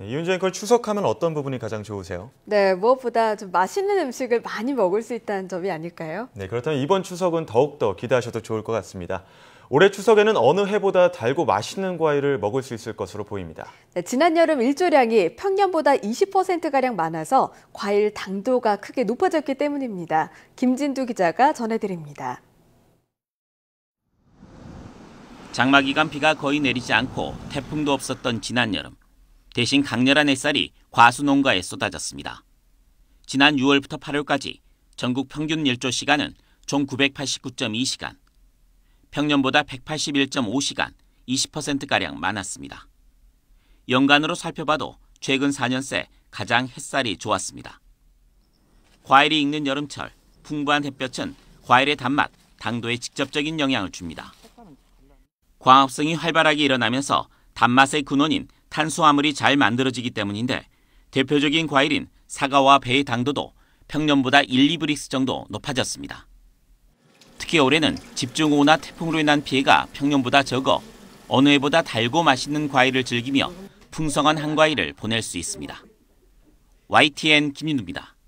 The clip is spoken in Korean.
네, 이윤재앵커 추석하면 어떤 부분이 가장 좋으세요? 네, 무엇보다 좀 맛있는 음식을 많이 먹을 수 있다는 점이 아닐까요? 네, 그렇다면 이번 추석은 더욱더 기대하셔도 좋을 것 같습니다. 올해 추석에는 어느 해보다 달고 맛있는 과일을 먹을 수 있을 것으로 보입니다. 네, 지난 여름 일조량이 평년보다 20%가량 많아서 과일 당도가 크게 높아졌기 때문입니다. 김진두 기자가 전해드립니다. 장마 기간 비가 거의 내리지 않고 태풍도 없었던 지난 여름. 대신 강렬한 햇살이 과수 농가에 쏟아졌습니다. 지난 6월부터 8월까지 전국 평균 일조 시간은 총 989.2시간, 평년보다 181.5시간, 20%가량 많았습니다. 연간으로 살펴봐도 최근 4년 새 가장 햇살이 좋았습니다. 과일이 익는 여름철, 풍부한 햇볕은 과일의 단맛, 당도에 직접적인 영향을 줍니다. 광합성이 활발하게 일어나면서 단맛의 근원인 탄수화물이 잘 만들어지기 때문인데 대표적인 과일인 사과와 배의 당도도 평년보다 1, 2브릭스 정도 높아졌습니다. 특히 올해는 집중호우나 태풍으로 인한 피해가 평년보다 적어 어느 해보다 달고 맛있는 과일을 즐기며 풍성한 한과일을 보낼 수 있습니다. YTN 김윤우입니다.